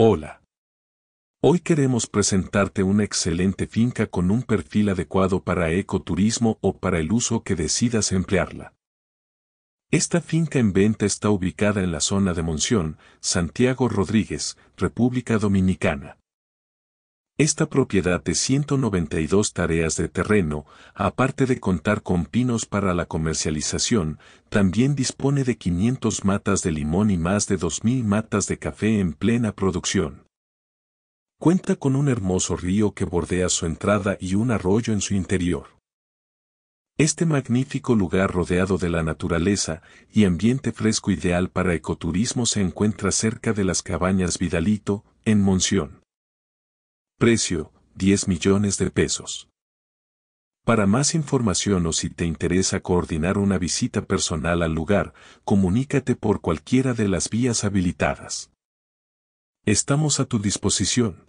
Hola. Hoy queremos presentarte una excelente finca con un perfil adecuado para ecoturismo o para el uso que decidas emplearla. Esta finca en venta está ubicada en la zona de Monción, Santiago Rodríguez, República Dominicana. Esta propiedad de 192 tareas de terreno, aparte de contar con pinos para la comercialización, también dispone de 500 matas de limón y más de 2.000 matas de café en plena producción. Cuenta con un hermoso río que bordea su entrada y un arroyo en su interior. Este magnífico lugar rodeado de la naturaleza y ambiente fresco ideal para ecoturismo se encuentra cerca de las cabañas Vidalito, en Monción. Precio, 10 millones de pesos. Para más información o si te interesa coordinar una visita personal al lugar, comunícate por cualquiera de las vías habilitadas. Estamos a tu disposición.